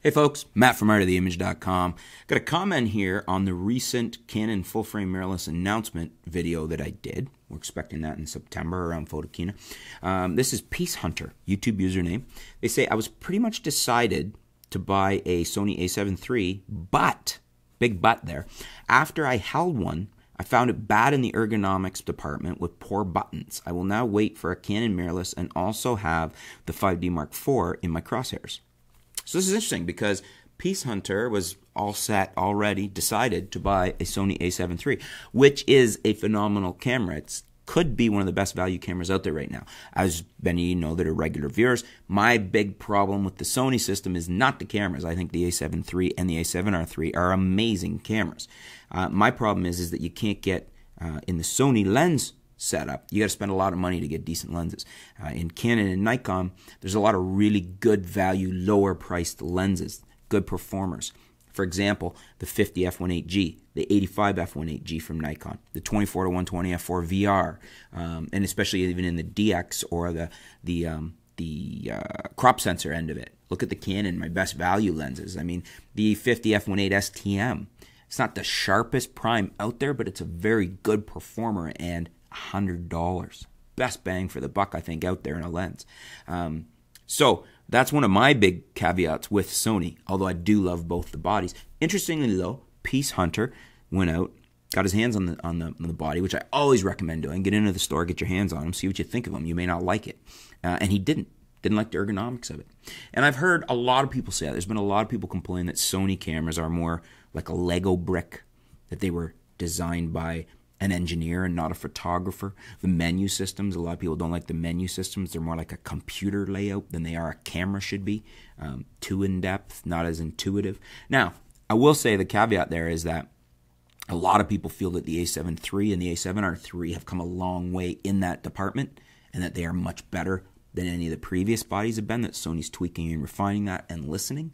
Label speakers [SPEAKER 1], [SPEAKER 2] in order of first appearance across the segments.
[SPEAKER 1] Hey folks, Matt from ArtOfTheImage.com. Got a comment here on the recent Canon full frame mirrorless announcement video that I did. We're expecting that in September around Photokina. Um, this is Peace Hunter, YouTube username. They say, I was pretty much decided to buy a Sony a7 III, but, big but there, after I held one, I found it bad in the ergonomics department with poor buttons. I will now wait for a Canon mirrorless and also have the 5D Mark IV in my crosshairs. So this is interesting because Peace Hunter was all set, already decided to buy a Sony a7 III, which is a phenomenal camera. It's could be one of the best value cameras out there right now. As many of you know that are regular viewers, my big problem with the Sony system is not the cameras. I think the a7 III and the a7R III are amazing cameras. Uh, my problem is, is that you can't get uh, in the Sony lens setup. You got to spend a lot of money to get decent lenses. Uh, in Canon and Nikon, there's a lot of really good value, lower priced lenses, good performers. For example, the 50 f1.8G, the 85 f1.8G from Nikon, the 24 to 120 f4 VR, um, and especially even in the DX or the the um, the uh, crop sensor end of it. Look at the Canon, my best value lenses. I mean, the 50 f1.8 STM. It's not the sharpest prime out there, but it's a very good performer and $100. Best bang for the buck, I think, out there in a lens. Um, so that's one of my big caveats with Sony, although I do love both the bodies. Interestingly, though, Peace Hunter went out, got his hands on the, on the, on the body, which I always recommend doing. Get into the store, get your hands on them, see what you think of them. You may not like it. Uh, and he didn't. Didn't like the ergonomics of it. And I've heard a lot of people say that. There's been a lot of people complain that Sony cameras are more like a Lego brick, that they were designed by an engineer and not a photographer. The menu systems, a lot of people don't like the menu systems. They're more like a computer layout than they are a camera should be. Um, too in depth, not as intuitive. Now, I will say the caveat there is that a lot of people feel that the A7 III and the A7R III have come a long way in that department and that they are much better than any of the previous bodies have been, that Sony's tweaking and refining that and listening.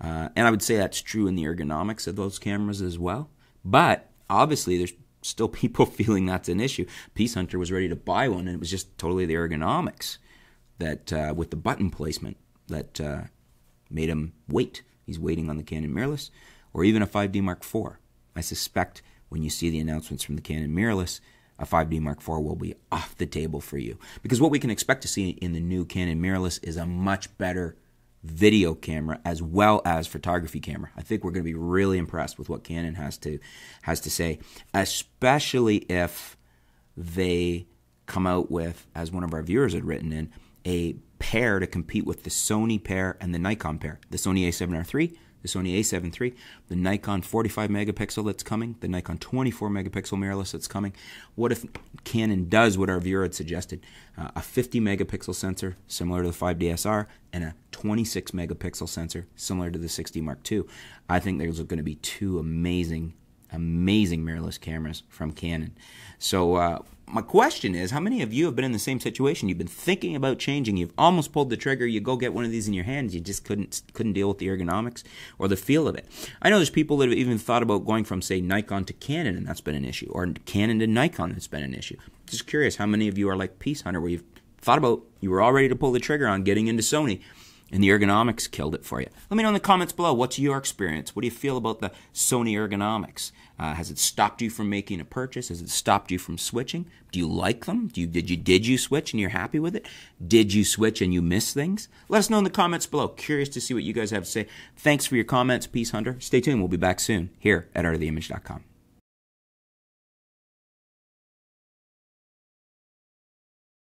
[SPEAKER 1] Uh, and I would say that's true in the ergonomics of those cameras as well. But obviously, there's still people feeling that's an issue. Peace Hunter was ready to buy one, and it was just totally the ergonomics that uh, with the button placement that uh, made him wait. He's waiting on the Canon mirrorless, or even a 5D Mark IV. I suspect when you see the announcements from the Canon mirrorless, a 5D Mark IV will be off the table for you because what we can expect to see in the new Canon mirrorless is a much better video camera as well as photography camera. I think we're going to be really impressed with what Canon has to has to say, especially if they come out with, as one of our viewers had written in, a pair to compete with the Sony pair and the Nikon pair, the Sony A7R three the Sony a7 III, the Nikon 45 megapixel that's coming, the Nikon 24 megapixel mirrorless that's coming. What if Canon does what our viewer had suggested? Uh, a 50 megapixel sensor similar to the 5DSR and a 26 megapixel sensor similar to the 60 Mark II. I think there's going to be two amazing amazing mirrorless cameras from Canon. So uh, my question is how many of you have been in the same situation you've been thinking about changing you've almost pulled the trigger you go get one of these in your hands you just couldn't couldn't deal with the ergonomics or the feel of it i know there's people that have even thought about going from say nikon to canon and that's been an issue or canon to nikon that's been an issue just curious how many of you are like peace hunter where you've thought about you were all ready to pull the trigger on getting into sony and the ergonomics killed it for you. Let me know in the comments below what's your experience? What do you feel about the Sony ergonomics? Uh, has it stopped you from making a purchase? Has it stopped you from switching? Do you like them? You, did you did you switch and you're happy with it? Did you switch and you miss things? Let us know in the comments below. Curious to see what you guys have to say. Thanks for your comments, Peace Hunter. Stay tuned. We'll be back soon here at artoftheimage.com.